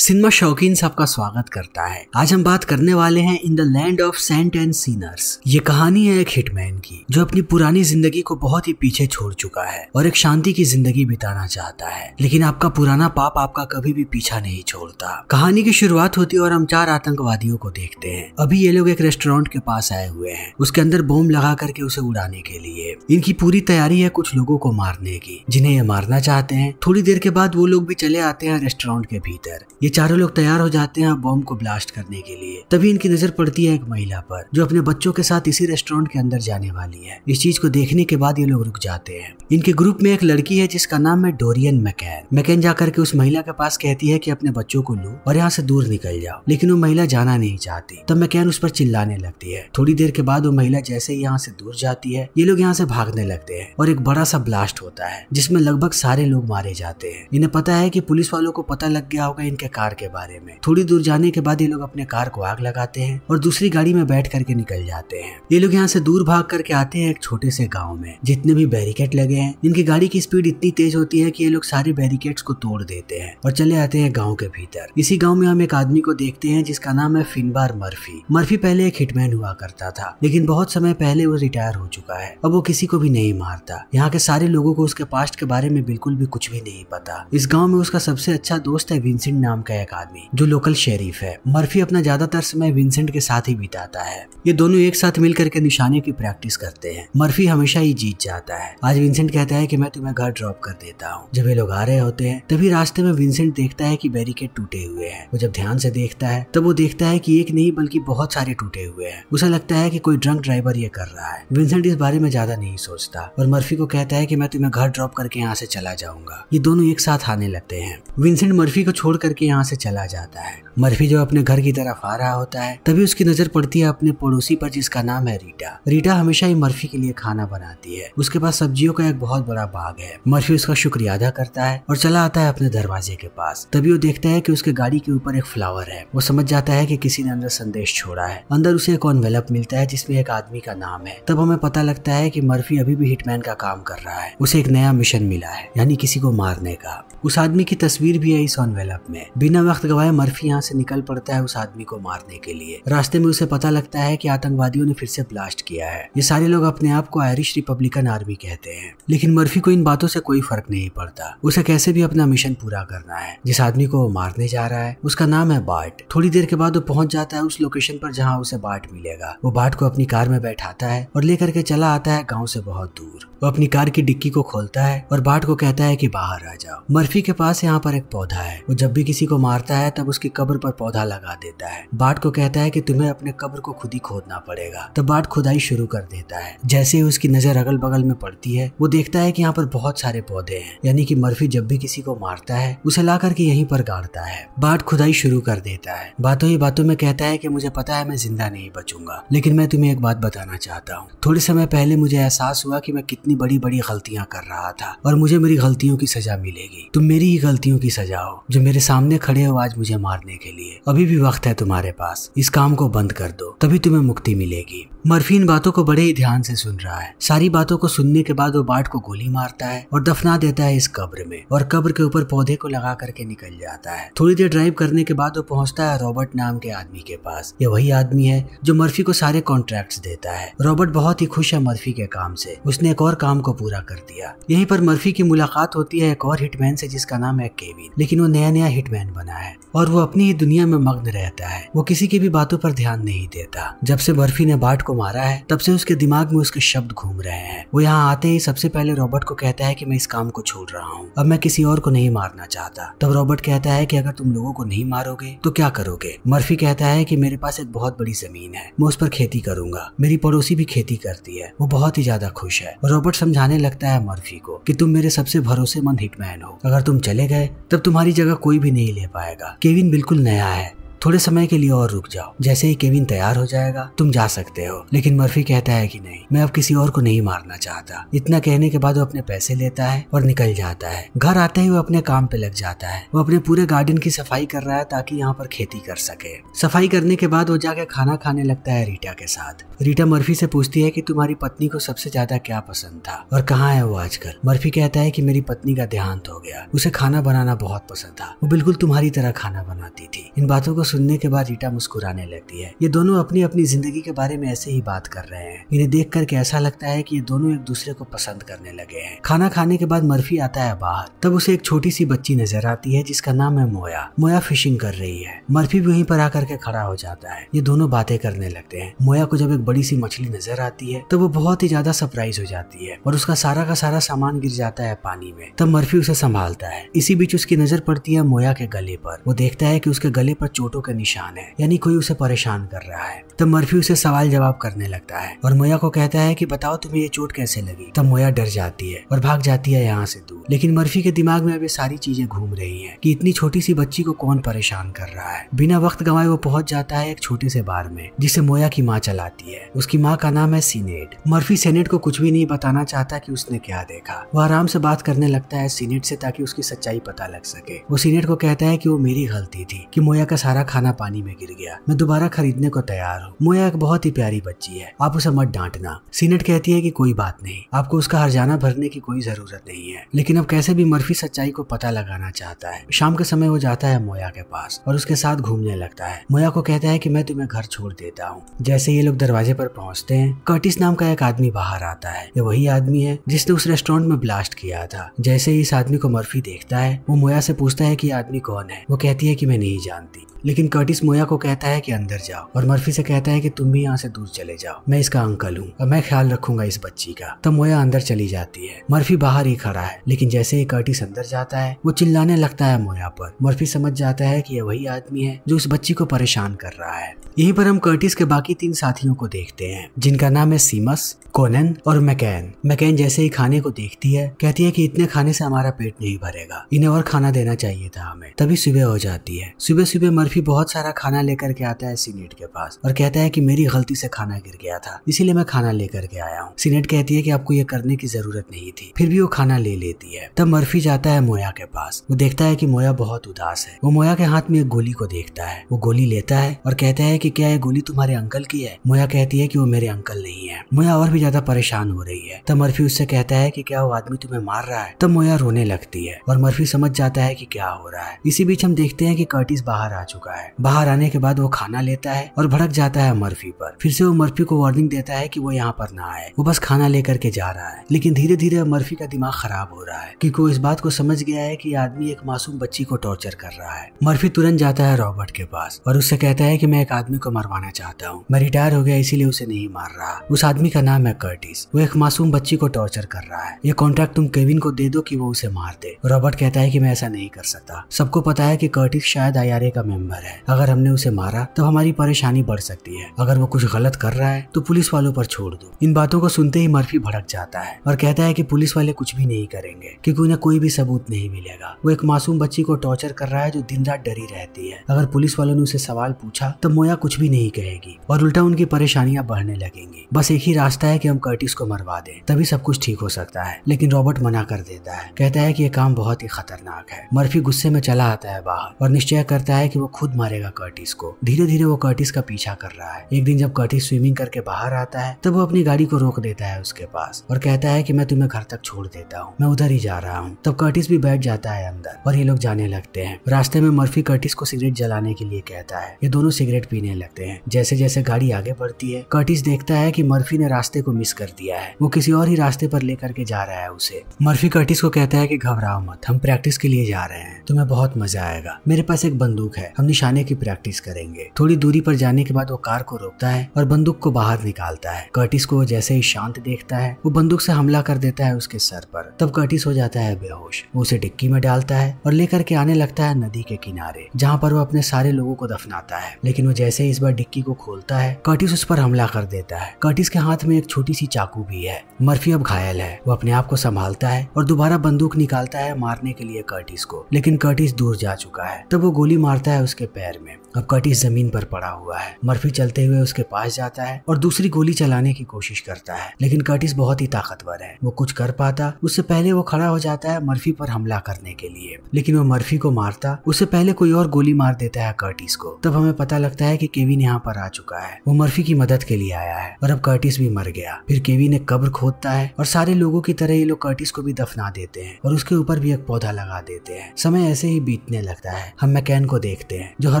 cinema शौकीन सबका स्वागत करता है आज हम बात करने वाले हैं in the land of saint and sinners ये कहानी है एक हिटमैन की जो अपनी पुरानी जिंदगी को बहुत ही पीछे छोड़ चुका है और एक शांति की जिंदगी बिताना चाहता है लेकिन आपका पुराना पाप आपका कभी भी पीछा नहीं छोड़ता कहानी की शुरुआत होती है और हम चार आतंकवादियों को देखते हैं अभी ये लोग एक रेस्टोरेंट के पास आए हुए है उसके अंदर बोम लगा करके उसे उड़ाने के लिए इनकी पूरी तैयारी है कुछ लोगों को मारने की जिन्हें ये मारना चाहते हैं थोड़ी देर के बाद वो लोग भी चले आते हैं रेस्टोरेंट के भीतर ये चारों लोग तैयार हो जाते हैं बॉम्ब को ब्लास्ट करने के लिए तभी इनकी नजर पड़ती है एक महिला पर जो अपने बच्चों के साथ इसी रेस्टोरेंट के अंदर जाने वाली है इस चीज को देखने के बाद ये लोग रुक जाते हैं इनके ग्रुप में एक लड़की है जिसका नाम है डोरियन मैकेन मैकेन जाकर के उस महिला के पास कहती है की अपने बच्चों को लू और यहाँ से दूर निकल जाओ लेकिन वो महिला जाना नहीं चाहती तब मैकेन उस पर चिल्लाने लगती है थोड़ी देर के बाद वो महिला जैसे ही यहाँ से दूर जाती है ये लोग यहाँ से भागने लगते हैं और एक बड़ा सा ब्लास्ट होता है जिसमें लगभग सारे लोग मारे जाते हैं इन्हें पता है कि पुलिस वालों को पता लग गया होगा इनके कार के बारे में थोड़ी दूर जाने के बाद ये लोग अपने कार को आग लगाते हैं और दूसरी गाड़ी में बैठ करके निकल जाते हैं ये लोग यहाँ से दूर भाग करके आते हैं एक छोटे से गाँव में जितने भी बैरिकेड लगे हैं इनकी गाड़ी की स्पीड इतनी तेज होती है की ये लोग सारे बैरिकेड को तोड़ देते हैं और चले आते हैं गाँव के भीतर इसी गाँव में हम एक आदमी को देखते हैं जिसका नाम है फिनबार मर्फी मर्फी पहले एक हिटमैन हुआ करता था लेकिन बहुत समय पहले वो रिटायर हो चुका है अब वो किसी को भी नहीं मारता यहाँ के सारे लोगों को उसके पास्ट के बारे में बिल्कुल भी कुछ भी नहीं पता इस गाँव में उसका सबसे अच्छा दोस्त है विंसेंट नाम का एक आदमी जो लोकल शेरीफ है मर्फी अपना ज्यादातर समय विंसेंट के साथ ही बिताता है ये दोनों एक साथ मिलकर के निशाने की प्रैक्टिस करते हैं मर्फी हमेशा ही जीत जाता है आज विंसेंट कहता है की मैं तुम्हें घर ड्रॉप कर देता हूँ जब ये लोग आ रहे होते हैं तभी रास्ते में विंसेंट देखता है की बैरिकेड टूटे हुए है वो जब ध्यान से देखता है तब वो देखता है की एक नहीं बल्कि बहुत सारे टूटे हुए है उसे लगता है की कोई ड्रंक ड्राइवर ये कर रहा है विंसेंट इस बारे में ज्यादा नहीं सोचता और मर्फी को कहता है की मैं तुम्हें घर ड्रॉप करके यहाँ से चला जाऊंगा ये दोनों एक साथ आने लगते हैं विंसेंट मर्फी को छोड़ करके यहाँ यहाँ से चला जाता है मर्फी जब अपने घर की तरफ आ रहा होता है तभी उसकी नजर पड़ती है अपने पड़ोसी पर जिसका नाम है रीटा रीटा हमेशा ही मर्फी के लिए खाना बनाती है उसके पास सब्जियों का एक बहुत बड़ा बाग है मर्फी उसका शुक्रिया अदा करता है और चला आता है अपने दरवाजे के पास तभी वो देखता है की उसके गाड़ी के ऊपर एक फ्लावर है वो समझ जाता है की कि किसी ने अंदर संदेश छोड़ा है अंदर उसे एक ऑनवेलप मिलता है जिसमे एक आदमी का नाम है तब हमें पता लगता है की मर्फी अभी भी हिटमैन का काम कर रहा है उसे एक नया मिशन मिला है यानी किसी को मारने का उस आदमी की तस्वीर भी है इस ऑनवेलप में बिना वक्त गवाए मर्फी यहाँ से निकल पड़ता है उस आदमी को मारने के लिए रास्ते में उसे पता लगता है कि आतंकवादियों ने फिर से ब्लास्ट किया है ये सारे लोग अपने आप को आयरिश रिपब्लिकन आर्मी कहते हैं लेकिन मर्फी को इन बातों से कोई फर्क नहीं पड़ता उसे कैसे भी अपना मिशन पूरा करना है जिस आदमी को वो मारने जा रहा है उसका नाम है बाट थोड़ी देर के बाद वो पहुंच जाता है उस लोकेशन पर जहाँ उसे बाट मिलेगा वो बाट को अपनी कार में बैठाता है और लेकर के चला आता है गाँव से बहुत दूर वो अपनी कार की डिक्की को खोलता है और बाट को कहता है की बाहर आ जाओ मर्फी के पास यहाँ पर एक पौधा है वो जब भी किसी को मारता है तब उसकी कब्र पर पौधा लगा देता है बाट को कहता है कि तुम्हें अपने कब्र को खुद ही खोदना पड़ेगा तब बाट खुदाई शुरू कर देता है जैसे ही उसकी नजर अगल बगल में पड़ती है वो देखता है कि यहाँ पर बहुत सारे पौधे हैं यानी कि मर्फी जब भी किसी को मारता है उसे ला करके यही पर गाड़ता है बाट खुदाई शुरू कर देता है बातों ही बातों में कहता है कि मुझे पता है मैं जिंदा नहीं बचूंगा लेकिन मैं तुम्हें एक बात बताना चाहता हूँ थोड़े समय पहले मुझे एहसास हुआ कि मैं कितनी बड़ी बड़ी गलतियां कर रहा था और मुझे मेरी गलतियों की सजा मिलेगी तुम मेरी ही गलतियों की सजा हो जो मेरे सामने खड़े हो आज मुझे मारने के लिए अभी भी वक्त है तुम्हारे पास इस काम को बंद कर दो तभी तुम्हें मुक्ति मिलेगी मर्फी इन बातों को बड़े ही ध्यान से सुन रहा है सारी बातों को सुनने के बाद वो बाट को गोली मारता है और दफना देता है इस कब्र में और कब्र के ऊपर पौधे को लगा करके निकल जाता है थोड़ी देर ड्राइव करने के बाद वो पहुंचता है रॉबर्ट नाम के आदमी के पास ये वही आदमी है जो मर्फी को सारे कॉन्ट्रैक्ट देता है रॉबर्ट बहुत ही खुश है मर्फी के काम से उसने एक और काम को पूरा कर दिया यही पर मर्फी की मुलाकात होती है एक और हिटमैन से जिसका नाम है केविन लेकिन वो नया नया हिटमैन इंसान बना है और वो अपनी ही दुनिया में मग्न रहता है वो किसी की भी बातों पर ध्यान नहीं देता जब से बर्फी ने बाट को मारा है तब से उसके दिमाग में उसके शब्द घूम रहे हैं वो यहाँ आते ही सबसे पहले रॉबर्ट को कहता है की मैं इस काम को छोड़ रहा हूँ अब मैं किसी और को नहीं मारना चाहता तब रॉबर्ट कहता है की अगर तुम लोगों को नहीं मारोगे तो क्या करोगे मर्फी कहता है की मेरे पास एक बहुत बड़ी जमीन है मैं उस पर खेती करूंगा मेरी पड़ोसी भी खेती करती है वो बहुत ही ज्यादा खुश है रॉबर्ट समझाने लगता है मर्फी को कि तुम मेरे सबसे भरोसेमंद हिटमैन हो अगर तुम चले गए तब तुम्हारी जगह कोई भी नहीं ले पाएगा केविन बिल्कुल नया है थोड़े समय के लिए और रुक जाओ जैसे ही केविन तैयार हो जाएगा तुम जा सकते हो लेकिन मर्फी कहता है कि नहीं मैं अब किसी और को नहीं मारना चाहता इतना कहने के बाद वो अपने पैसे लेता है और निकल जाता है घर आते ही वो अपने काम पे लग जाता है वो अपने पूरे गार्डन की सफाई कर रहा है ताकि यहाँ पर खेती कर सके सफाई करने के बाद वो जाके खाना खाने लगता है रीटा के साथ रीटा मर्फी से पूछती है की तुम्हारी पत्नी को सबसे ज्यादा क्या पसंद था और कहाँ है वो आजकल मर्फी कहता है की मेरी पत्नी का देहांत हो गया उसे खाना बनाना बहुत पसंद था वो बिल्कुल तुम्हारी तरह खाना बनाती थी इन बातों को सुनने के बाद रीटा मुस्कुराने लगती है ये दोनों अपनी अपनी जिंदगी के बारे में ऐसे ही बात कर रहे हैं इन्हें देख करके ऐसा लगता है की ये दोनों एक दूसरे को पसंद करने लगे है खाना खाने के बाद मर्फी आता है बाहर तब उसे एक छोटी सी बच्ची नजर आती है जिसका नाम है मोया मोया फिशिंग कर रही है मर्फी भी वहीं पर आकर के खड़ा हो जाता है ये दोनों बातें करने लगते हैं मोया को जब एक बड़ी सी मछली नजर आती है तो वो बहुत ही ज्यादा सरप्राइज हो जाती है और उसका सारा का सारा सामान गिर जाता है पानी में तब मर्फी उसे संभालता है इसी बीच उसकी नजर पड़ती है मोया के गले पर वो देखता है की उसके गले पर चोटों ऑटो का निशान है यानी कोई उसे परेशान कर रहा है तब मर्फी उसे सवाल जवाब करने लगता है और मोया को कहता है की बताओ तुम्हें ये चोट कैसे लगी तब मोया डर जाती है और भाग जाती है यहाँ से दूर लेकिन मर्फी के दिमाग में अभी सारी चीजें घूम रही है की इतनी छोटी सी बच्ची को कौन परेशान कर रहा है बिना वक्त गंवाए वो पहुंच जाता है एक छोटे से बार में जिसे मोया की माँ चलाती है उसकी माँ का नाम है सीनेट मर्फी सेनेट को कुछ भी नहीं बताना चाहता कि उसने क्या देखा वो आराम से बात करने लगता है सीनेट से ताकि उसकी सच्चाई पता लग सके वो सीनेट को कहता है कि वो मेरी गलती थी कि मोया का सारा खाना पानी में गिर गया मैं दोबारा खरीदने को तैयार हूँ मोया एक बहुत ही प्यारी बच्ची है आप उसे मत डांटना सीनेट कहती है की कोई बात नहीं आपको उसका हरजाना भरने की कोई जरूरत नहीं है लेकिन अब कैसे भी मर्फी सच्चाई को पता लगाना चाहता है शाम के समय वो जाता है मोया के पास और उसके साथ घूमने लगता है मोया को कहता है की मैं तुम्हें घर छोड़ देता हूँ जैसे ये लोग दरवाजे पर पहुँचते हैं कर्टिस नाम का एक आदमी बाहर आता है ये वही आदमी है जिसने उस रेस्टोरेंट में ब्लास्ट किया था जैसे ही इस आदमी को मर्फी देखता है वो मोया से पूछता है की आदमी कौन है वो कहती है की मैं नहीं जानती लेकिन कर्टिस मोया को कहता है कि अंदर जाओ और मर्फी से कहता है कि तुम भी यहाँ से दूर चले जाओ मैं इसका अंकल हूँ और मैं ख्याल रखूंगा इस बच्ची का तब मोया अंदर चली जाती है मर्फी बाहर ही खड़ा है लेकिन जैसे ही कर्टिस अंदर जाता है वो चिल्लाने लगता है मोया पर मर्फी समझ जाता है कि यह वही आदमी है जो इस बच्ची को परेशान कर रहा है यहीं पर हम कर्टिस के बाकी तीन साथियों को देखते हैं जिनका नाम है सीमस कोनन और मैकेन मैकेन जैसे ही खाने को देखती है कहती है कि इतने खाने से हमारा पेट नहीं भरेगा इन्हें और खाना देना चाहिए था हमें तभी सुबह हो जाती है सुबह सुबह अल्फी बहुत सारा खाना लेकर के आता है सीनेट के पास और कहता है कि मेरी गलती से खाना गिर गया था इसीलिए मैं खाना लेकर के आया हूँ सीनेट कहती है कि आपको ये करने की जरूरत नहीं थी फिर भी वो खाना ले लेती है तब मर्फी जाता है मोया के पास वो देखता है की मोया बहुत उदास है वो मोया के हाथ में एक गोली को देखता है वो गोली लेता है और कहता है की क्या ये गोली तुम्हारे अंकल की है मोया कहती है की वो मेरे अंकल नहीं है मोया और भी ज्यादा परेशान हो रही है तब मर्फी उससे कहता है की क्या वो आदमी तुम्हें मार रहा है तब मोया रोने लगती है और मर्फी समझ जाता है की क्या हो रहा है इसी बीच हम देखते हैं की कर्टिस बाहर आ चुका चुका है बाहर आने के बाद वो खाना लेता है और भड़क जाता है मर्फी पर फिर से वो मर्फी को वार्निंग देता है कि वो यहाँ पर ना आए वो बस खाना लेकर के जा रहा है लेकिन धीरे धीरे मर्फी का दिमाग खराब हो रहा है क्योंकि वो इस बात को समझ गया है कि आदमी एक मासूम बच्ची को टॉर्चर कर रहा है मर्फी तुरंत जाता है रॉबर्ट के पास और उससे कहता है की मैं एक आदमी को मरवाना चाहता हूँ मैं रिटायर हो गया इसीलिए उसे नहीं मार रहा उस आदमी का नाम है कर्टिस वो एक मासूम बच्ची को टॉर्चर कर रहा है ये कॉन्ट्रैक्ट तुम केविन को दे दो कि वो उसे मार दे रॉबर्ट कहता है कि मैं ऐसा नहीं कर सकता सबको पता है कि कर्टिस शायद आई का मेंबर मेंबर है अगर हमने उसे मारा तो हमारी परेशानी बढ़ सकती है अगर वो कुछ गलत कर रहा है तो पुलिस वालों पर छोड़ दो इन बातों को सुनते ही मर्फी भड़क जाता है और कहता है की पुलिस वाले कुछ भी नहीं करेंगे क्योंकि उन्हें कोई भी सबूत नहीं मिलेगा वो एक मासूम बच्ची को टॉर्चर कर रहा है जो दिन रात डरी रहती है अगर पुलिस वालों ने उसे सवाल पूछा तो मोया कुछ भी नहीं कहेगी और उल्टा उनकी परेशानियां बढ़ने लगेंगी बस एक ही रास्ता है कि हम कर्टिस को मरवा दें तभी सब कुछ ठीक हो सकता है लेकिन रॉबर्ट मना कर देता है कहता है कि यह काम बहुत ही खतरनाक है मर्फी गुस्से में चला आता है बाहर और निश्चय करता है कि वो खुद मारेगा कर्टिस को धीरे धीरे वो कर्टिस का पीछा कर रहा है एक दिन जब कर्टिस स्विमिंग करके बाहर आता है तब वो अपनी गाड़ी को रोक देता है उसके पास और कहता है की मैं तुम्हें घर तक छोड़ देता हूँ मैं उधर ही जा रहा हूँ तब कर्टिस भी बैठ जाता है अंदर और ये लोग जाने लगते हैं रास्ते में मर्फी कर्टिस को सिगरेट जलाने के लिए कहता है ये दोनों सिगरेट पीने लगते हैं जैसे जैसे गाड़ी आगे बढ़ती है कर्टिस देखता है कि मर्फी ने रास्ते को मिस कर दिया है वो किसी और ही रास्ते पर लेकर के जा रहा है उसे मर्फी कर्टिस को कहता है कि घबराओ मत हम प्रैक्टिस के लिए जा रहे हैं तुम्हें बहुत मजा आएगा मेरे पास एक बंदूक है हम निशाने की प्रैक्टिस करेंगे थोड़ी दूरी पर जाने के बाद वो कार को रोकता है और बंदूक को बाहर निकालता है कर्टिस को जैसे ही शांत देखता है वो बंदूक से हमला कर देता है उसके सर पर तब कर्टिस हो जाता है बेहोश वो उसे डिक्की में डालता है और लेकर के आने लगता है नदी के किनारे जहाँ पर वो अपने सारे लोगों को दफनाता है लेकिन वो जैसे ही इस बार डिक्की को खोलता है कर्टिस उस पर हमला कर देता है कर्टिस के हाथ में एक छोटी सी चाकू भी है मर्फी अब घायल है वो अपने आप को संभालता है और दोबारा बंदूक निकालता है मारने के लिए कर्टिस को लेकिन कर्टिस दूर जा चुका है तब वो गोली मारता है उसके उसके पैर में कटी जमीन पर पड़ा हुआ है मर्फी चलते हुए उसके पास जाता है और दूसरी गोली चलाने की कोशिश करता है लेकिन कर्टिस बहुत ही ताकतवर है वो कुछ कर पाता उससे पहले वो खड़ा हो जाता है मर्फी पर हमला करने के लिए लेकिन वो मर्फी को मारता उससे पहले कोई और गोली मार देता है कर्टिस को तब हमें पता लगता है की केविन यहाँ पर आ चुका है वो मर्फी की मदद के लिए आया है और अब कर्टिस भी मर गया फिर केविन एक कब्र खोदता है और सारे लोगों की तरह ये लोग कर्टिस को भी दफना देते हैं और उसके ऊपर भी एक पौधा लगा देते हैं समय ऐसे ही बीतने लगता है हम मैकेन को देखते हैं जो हर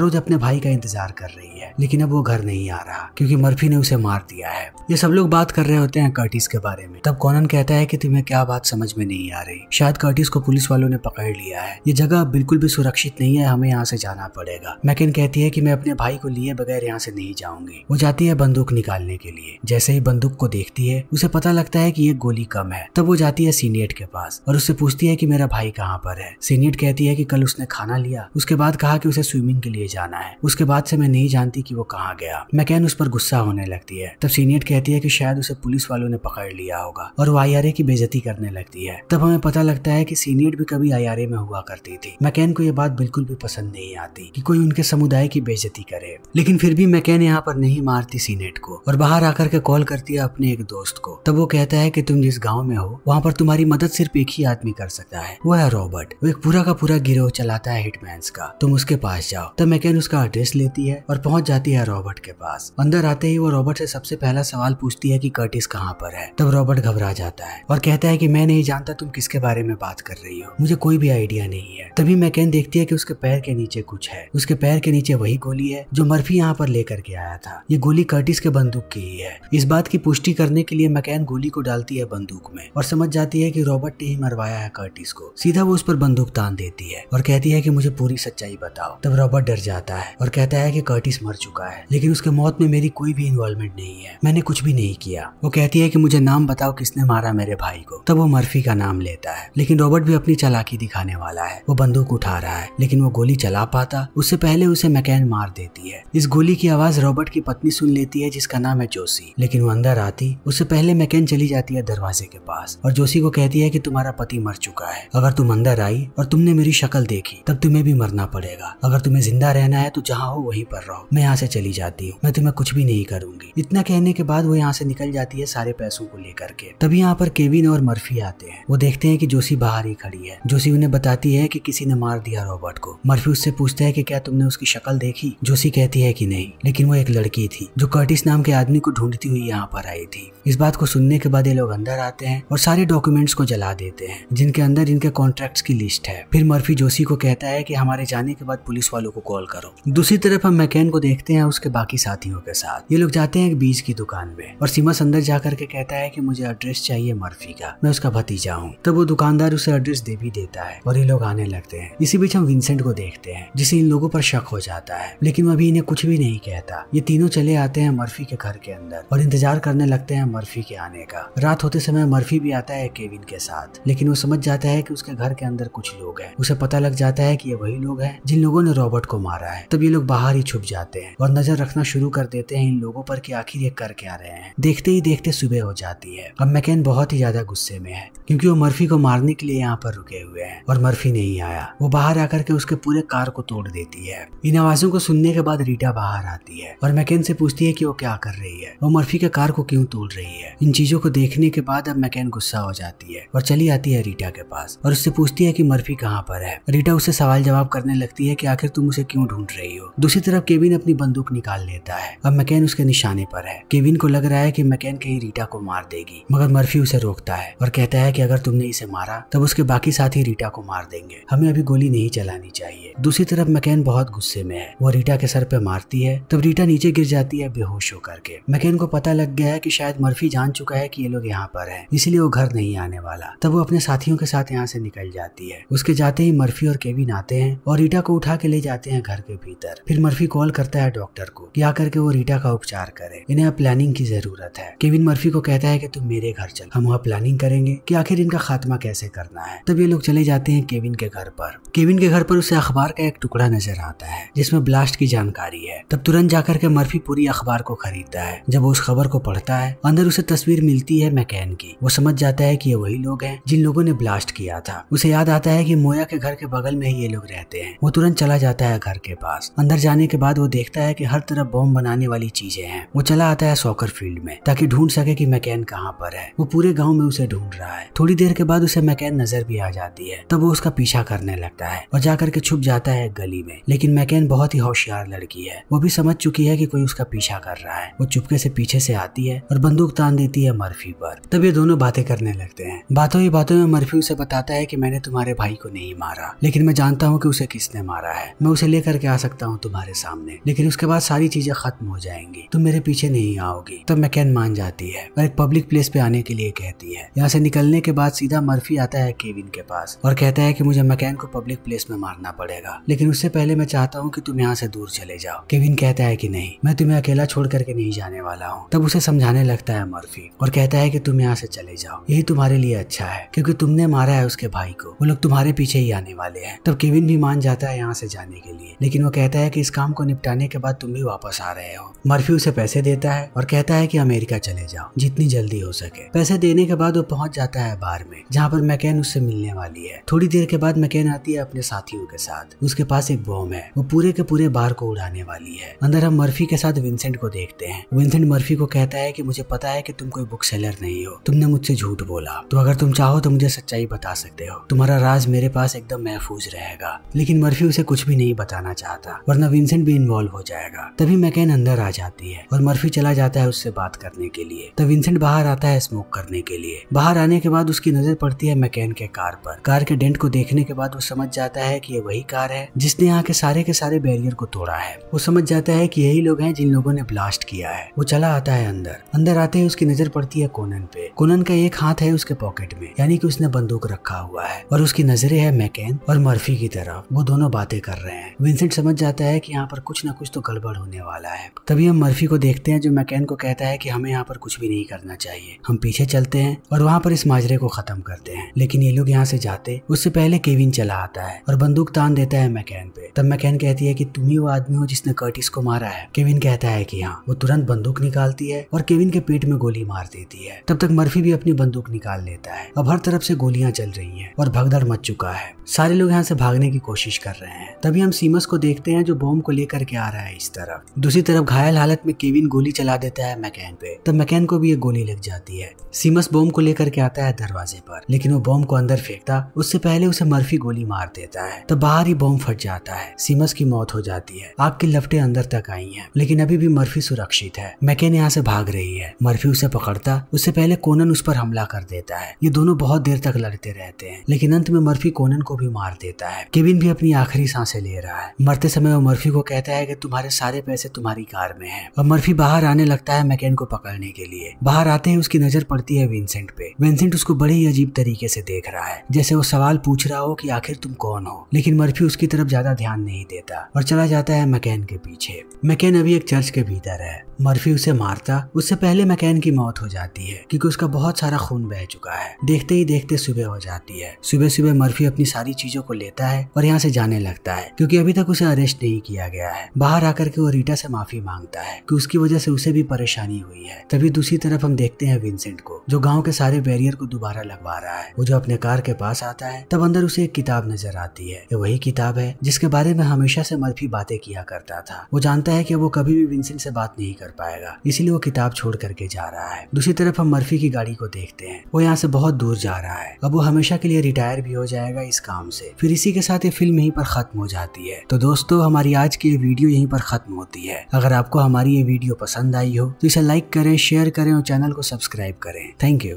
रोज अपने भाई का इंतजार कर रही है लेकिन अब वो घर नहीं आ रहा क्योंकि मर्फी ने उसे मार दिया है ये सब लोग बात कर रहे होते हैं कर्टिस के बारे में तब कॉनन कहता है कि तुम्हें क्या बात समझ में नहीं आ रही शायद कर्टिस को पुलिस वालों ने पकड़ लिया है ये जगह बिल्कुल भी सुरक्षित नहीं है हमें यहाँ से जाना पड़ेगा मैकिन कहती है की मैं अपने भाई को लिए बगैर यहाँ से नहीं जाऊंगी वो जाती है बंदूक निकालने के लिए जैसे ही बंदूक को देखती है उसे पता लगता है की ये गोली कम है तब वो जाती है सीनियर के पास और उससे पूछती है की मेरा भाई कहाँ पर है सीनियर कहती है की कल उसने खाना लिया उसके बाद कहा की उसे स्विमिंग के लिए जाना है है उसके बाद से मैं नहीं जानती कि वो कहा गया मैकेन उस पर गुस्सा होने लगती है तब सीनियर कहती है कि शायद उसे पुलिस वालों ने पकड़ लिया होगा और वो आई की बेजती करने लगती है तब हमें पता लगता है की सीनियर भी कभी आई में हुआ करती थी मैकेन को ये बात बिल्कुल भी पसंद नहीं आती की कोई उनके समुदाय की बेजती करे लेकिन फिर भी मैकेन यहाँ पर नहीं मारती सीनेट को और बाहर आकर के कॉल करती है अपने एक दोस्त को तब वो कहता है कि तुम जिस गांव में हो वहाँ पर तुम्हारी मदद सिर्फ एक ही आदमी कर सकता है वो है रॉबर्ट वो एक पूरा का पूरा गिरोह चलाता है हिटमैन का तुम उसके पास जाओ तब मैकेन उसका का एड्रेस लेती है और पहुंच जाती है रॉबर्ट के पास अंदर आते ही वो रॉबर्ट से सबसे पहला सवाल पूछती है कि कर्टिस कहाँ पर है तब रॉबर्ट घबरा जाता है और कहता है कि मैं नहीं जानता तुम किसके बारे में बात कर रही हो मुझे कोई भी आइडिया नहीं है तभी मैकेन देखती है कि उसके पैर के नीचे कुछ है उसके पैर के नीचे वही गोली है जो मर्फी यहाँ पर लेकर के आया था ये गोली कर्टिस के बंदूक की ही है इस बात की पुष्टि करने के लिए मैकेन गोली को डालती है बंदूक में और समझ जाती है कि रॉबर्ट ने ही मरवाया है कर्टिस को सीधा वो उस पर बंदूक तान देती है और कहती है कि मुझे पूरी सच्चाई बताओ तब रॉबर्ट डर जाता है है और कहता है कि कर्टिस मर चुका है लेकिन उसके मौत में मेरी कोई भी इन्वॉल्वमेंट नहीं है मैंने कुछ भी नहीं किया वो कहती है कि मुझे नाम बताओ किसने मारा मेरे भाई को तब वो मर्फी का नाम लेता है लेकिन रॉबर्ट भी अपनी चलाकी दिखाने वाला है वो बंदूक उठा रहा है लेकिन वो गोली चला पाता उससे पहले उसे मैकेन मार देती है इस गोली की आवाज रॉबर्ट की पत्नी सुन लेती है जिसका नाम है जोशी लेकिन वो अंदर आती उससे पहले मैकेन चली जाती है दरवाजे के पास और जोशी को कहती है कि तुम्हारा पति मर चुका है अगर तुम अंदर आई और तुमने मेरी शक्ल देखी तब तुम्हें भी मरना पड़ेगा अगर तुम्हें जिंदा रहना है तू जहाँ हो वहीं पर रहो मैं यहाँ से चली जाती हूँ मैं तुम्हें कुछ भी नहीं करूंगी इतना कहने के बाद वो यहाँ से निकल जाती है सारे पैसों को लेकर के तभी यहाँ पर केविन और मर्फी आते हैं वो देखते हैं कि जोशी बाहर ही खड़ी है जोशी उन्हें बताती है कि किसी ने मार दिया रॉबर्ट को मर्फी उससे पूछता है कि क्या तुमने उसकी शक्ल देखी जोशी कहती है कि नहीं लेकिन वो एक लड़की थी जो कर्टिस नाम के आदमी को ढूंढती हुई यहाँ पर आई थी इस बात को सुनने के बाद ये लोग अंदर आते हैं और सारे डॉक्यूमेंट्स को जला देते हैं जिनके अंदर इनके कॉन्ट्रैक्ट्स की लिस्ट है फिर मर्फी जोशी को कहता है कि हमारे जाने के बाद पुलिस वालों को कॉल करो दूसरी तरफ हम मैकेन को देखते हैं उसके बाकी साथियों के साथ ये लोग जाते हैं एक बीज की दुकान में और सीमा अंदर जाकर के कहता है कि मुझे एड्रेस चाहिए मर्फी का मैं उसका भतीजा हूँ तब वो दुकानदार उसे एड्रेस दे भी देता है और ये लोग आने लगते हैं इसी बीच हम विंसेंट को देखते हैं जिसे इन लोगों पर शक हो जाता है लेकिन अभी इन्हें कुछ भी नहीं कहता ये तीनों चले आते हैं मर्फी के घर के अंदर और इंतजार करने लगते हैं मर्फी के आने का रात होते समय मर्फी भी आता है केविन के साथ लेकिन वो समझ जाता है की उसके घर के अंदर कुछ लोग है उसे पता लग जाता है की ये वही लोग है जिन लोगों ने रॉबर्ट को मारा है तब ये लोग बाहर ही छुप जाते हैं और नजर रखना शुरू कर देते हैं इन लोगों पर कि आखिर ये कर क्या रहे हैं देखते ही देखते सुबह हो जाती है अब मैकेन बहुत ही ज्यादा गुस्से में है क्योंकि वो मर्फी को मारने के लिए यहाँ पर रुके हुए हैं और मर्फी नहीं आया वो बाहर आकर के उसके पूरे कार को तोड़ देती है इन आवाजों को सुनने के बाद रीटा बाहर आती है और मैकेन से पूछती है कि वो क्या कर रही है वो मर्फी के कार को क्यों तोड़ रही है इन चीजों को देखने के बाद अब मैकेन गुस्सा हो जाती है और चली आती है रीटा के पास और उससे पूछती है की मर्फी कहाँ पर है रीटा उससे सवाल जवाब करने लगती है की आखिर तुम उसे क्यों ढूंढ रही रही हो दूसरी तरफ केविन अपनी बंदूक निकाल लेता है अब मैकेन उसके निशाने पर है केविन को लग रहा है कि मैकेन कहीं रीटा को मार देगी मगर मर्फी उसे रोकता है और कहता है कि अगर तुमने इसे मारा तब उसके बाकी साथी रीटा को मार देंगे हमें अभी गोली नहीं चलानी चाहिए दूसरी तरफ मैकेन बहुत गुस्से में है वो रीटा के सर पे मारती है तब रीटा नीचे गिर जाती है बेहोश होकर के मैकेन को पता लग गया है की शायद मर्फी जान चुका है की ये लोग यहाँ पर है इसलिए वो घर नहीं आने वाला तब वो अपने साथियों के साथ यहाँ से निकल जाती है उसके जाते ही मर्फी और केविन आते हैं और रीटा को उठा के ले जाते हैं घर के भीतर भीतर फिर मर्फी कॉल करता है डॉक्टर को कि आकर के वो रीटा का उपचार करे इन्हें प्लानिंग की जरूरत है केविन मर्फी को कहता है की तुम मेरे घर चल हम वहाँ प्लानिंग करेंगे की आखिर इनका खात्मा कैसे करना है तब ये लोग चले जाते हैं केविन के घर पर केविन के घर पर उसे अखबार का एक टुकड़ा नजर आता है जिसमें ब्लास्ट की जानकारी है तब तुरंत जाकर के मर्फी पूरी अखबार को खरीदता है जब वो उस खबर को पढ़ता है अंदर उसे तस्वीर मिलती है मैकेन की वो समझ जाता है कि ये वही लोग हैं जिन लोगों ने ब्लास्ट किया था उसे याद आता है कि मोया के घर के बगल में ही ये लोग रहते हैं वो तुरंत चला जाता है घर के पास पास अंदर जाने के बाद वो देखता है कि हर तरफ बॉम्ब बनाने वाली चीजें हैं वो चला आता है सॉकर फील्ड में ताकि ढूंढ सके कि मैकेन कहाँ पर है वो पूरे गाँव में उसे ढूंढ रहा है थोड़ी देर के बाद उसे मैकेन नजर भी आ जाती है तब वो उसका पीछा करने लगता है और जाकर के छुप जाता है गली में लेकिन मैकेन बहुत ही होशियार लड़की है वो भी समझ चुकी है की कोई उसका पीछा कर रहा है वो चुपके से पीछे से आती है और बंदूक तान देती है मर्फी पर तब ये दोनों बातें करने लगते हैं बातों ही बातों में मर्फी उसे बताता है की मैंने तुम्हारे भाई को नहीं मारा लेकिन मैं जानता हूँ की उसे किसने मारा है मैं उसे लेकर के आ सकता हूँ तुम्हारे सामने लेकिन उसके बाद सारी चीजें खत्म हो जाएंगी तुम मेरे पीछे नहीं आओगी तब मैकेन मान जाती है और एक पब्लिक प्लेस पे आने के लिए कहती है यहाँ से निकलने के बाद सीधा मर्फी आता है केविन के पास और कहता है की मुझे मैकेन को पब्लिक प्लेस में मारना पड़ेगा लेकिन उससे पहले मैं चाहता हूँ की तुम यहाँ से दूर चले जाओ केविन कहता है की नहीं मैं तुम्हें अकेला छोड़ करके नहीं जाने वाला हूँ तब उसे समझाने लगता है मर्फी और कहता है की तुम यहाँ से चले जाओ यही तुम्हारे लिए अच्छा है क्योंकि तुमने मारा है उसके भाई को वो लोग तुम्हारे पीछे ही आने वाले हैं तब केविन भी मान जाता है यहाँ से जाने के लिए लेकिन वो कहता है कि इस काम को निपटाने के बाद तुम भी वापस आ रहे हो मर्फी उसे पैसे देता है और कहता है कि अमेरिका चले जाओ जितनी जल्दी हो सके पैसे देने के बाद वो पहुंच जाता है बार में जहाँ पर मैकेन उससे मिलने वाली है थोड़ी देर के बाद मैकेन आती है अपने साथियों के साथ उसके पास एक बॉम्ब है वो पूरे के पूरे बार को उड़ाने वाली है अंदर हम मर्फी के साथ विंसेंट को देखते हैं विंसेंट मर्फी को कहता है की मुझे पता है की तुम कोई बुक सेलर नहीं हो तुमने मुझसे झूठ बोला तो अगर तुम चाहो तो मुझे सच्चाई बता सकते हो तुम्हारा राज मेरे पास एकदम महफूज रहेगा लेकिन मर्फी उसे कुछ भी नहीं बताना चाहता था वरना विंसेंट भी इन्वॉल्व हो जाएगा तभी मैकेन अंदर आ जाती है और मर्फी चला जाता है उससे बात करने के लिए तब विंसेंट बाहर आता है स्मोक करने के लिए बाहर आने के बाद उसकी नजर पड़ती है मैकेन के कार पर कार के डेंट को देखने के बाद वो समझ जाता है की ये वही कार है जिसने यहाँ के सारे के सारे बैरियर को तोड़ा है वो समझ जाता है की यही लोग है जिन लोगों ने ब्लास्ट किया है वो चला आता है अंदर अंदर आते ही उसकी नजर पड़ती है कोनन पे कोनन का एक हाथ है उसके पॉकेट में यानी कि उसने बंदूक रखा हुआ है और उसकी नजरे है मैकेन और मर्फी की तरफ वो दोनों बातें कर रहे हैं विंसेंट समझ जाता है कि यहाँ पर कुछ ना कुछ तो गड़बड़ होने वाला है तभी हम मर्फी को देखते हैं जो मैकेन को कहता है कि हमें यहाँ पर कुछ भी नहीं करना चाहिए हम पीछे चलते हैं और वहाँ पर इस माजरे को खत्म करते हैं लेकिन ये लोग यहाँ से जाते उससे पहले केविन चला आता है और बंदूक तान देता है मैकेन पे तब मैकेन कहती है की तुम ही वो आदमी हो जिसने कर्टिस को मारा है केविन कहता है की हाँ वो तुरंत बंदूक निकालती है और केविन के पेट में गोली मार देती है तब तक मर्फी भी अपनी बंदूक निकाल लेता है अब हर तरफ से गोलियां चल रही है और भगदड़ मच चुका है सारे लोग यहाँ से भागने की कोशिश कर रहे हैं तभी हम सीमस को देखते हैं जो बॉम्ब को लेकर के आ रहा है इस तरफ दूसरी तरफ घायल हालत में केविन गोली चला देता है मैकेन पे तब मैकेन को भी ये गोली लग जाती है सीमस बॉम्ब को लेकर के आता है दरवाजे पर लेकिन वो बॉम्ब को अंदर फेंकता उससे पहले उसे मर्फी गोली मार देता है तब बाहर ही बॉम्ब फट जाता है सीमस की मौत हो जाती है आग की लपटे अंदर तक आई है लेकिन अभी भी मर्फी सुरक्षित है मैकेन यहाँ से भाग रही है मर्फी उसे पकड़ता उससे पहले कोनन उस पर हमला कर देता है ये दोनों बहुत देर तक लड़ते रहते हैं लेकिन अंत में मर्फी कोनन को भी मार देता है केविन भी अपनी आखिरी सांसें ले रहा है मरते समय वो मर्फी को कहता है कि तुम्हारे सारे पैसे तुम्हारी कार में है और मर्फी बाहर आने लगता है मैकेन को पकड़ने के लिए बाहर आते ही उसकी नजर पड़ती है विंसेंट पे विंसेंट उसको बड़े ही अजीब तरीके से देख रहा है जैसे वो सवाल पूछ रहा हो कि आखिर तुम कौन हो लेकिन मर्फी उसकी तरफ ज्यादा ध्यान नहीं देता और चला जाता है मैकेन के पीछे मैकेन अभी एक चर्च के भीतर है मर्फी उसे मारता उससे पहले मैकेन की मौत हो जाती है क्योंकि उसका बहुत सारा खून बह चुका है देखते ही देखते सुबह हो जाती है सुबह सुबह मर्फी अपनी सारी सारी चीजों को लेता है और यहाँ से जाने लगता है क्योंकि अभी तक उसे अरेस्ट नहीं किया गया है बाहर आकर के वो रीटा से माफी मांगता है कि उसकी वजह से उसे भी परेशानी हुई है तभी दूसरी तरफ हम देखते हैं विंसेंट को जो गाँव के सारे बैरियर को दोबारा लगवा रहा है वो जो अपने कार के पास आता है तब अंदर उसे एक किताब नजर आती है ये वही किताब है जिसके बारे में हमेशा से मर्फी बातें किया करता था वो जानता है की वो कभी भी विंसेंट से बात नहीं कर पाएगा इसलिए वो किताब छोड़ करके जा रहा है दूसरी तरफ हम मर्फी की गाड़ी को देखते हैं वो यहाँ से बहुत दूर जा रहा है अब वो हमेशा के लिए रिटायर भी हो जाएगा इस काम नाम से फिर इसी के साथ ये फिल्म यहीं पर खत्म हो जाती है तो दोस्तों हमारी आज की ये वीडियो यहीं पर खत्म होती है अगर आपको हमारी ये वीडियो पसंद आई हो तो इसे लाइक करें शेयर करें और चैनल को सब्सक्राइब करें थैंक यू